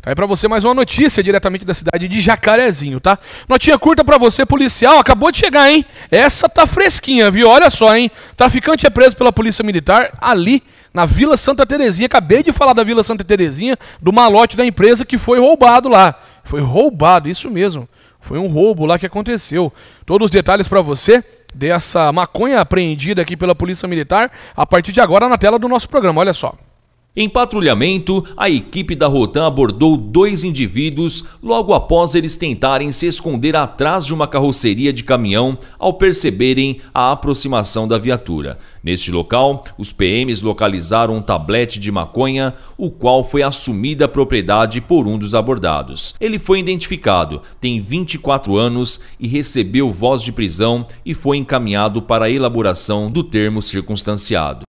Tá aí é pra você mais uma notícia diretamente da cidade de Jacarezinho, tá? Notinha curta para você, policial. Acabou de chegar, hein? Essa tá fresquinha, viu? Olha só, hein? Traficante é preso pela polícia militar ali na Vila Santa Terezinha. Acabei de falar da Vila Santa Terezinha, do malote da empresa que foi roubado lá. Foi roubado, isso mesmo. Foi um roubo lá que aconteceu. Todos os detalhes para você dessa maconha apreendida aqui pela Polícia Militar a partir de agora na tela do nosso programa. Olha só. Em patrulhamento, a equipe da Rotan abordou dois indivíduos logo após eles tentarem se esconder atrás de uma carroceria de caminhão ao perceberem a aproximação da viatura. Neste local, os PMs localizaram um tablete de maconha, o qual foi assumida a propriedade por um dos abordados. Ele foi identificado, tem 24 anos e recebeu voz de prisão e foi encaminhado para a elaboração do termo circunstanciado.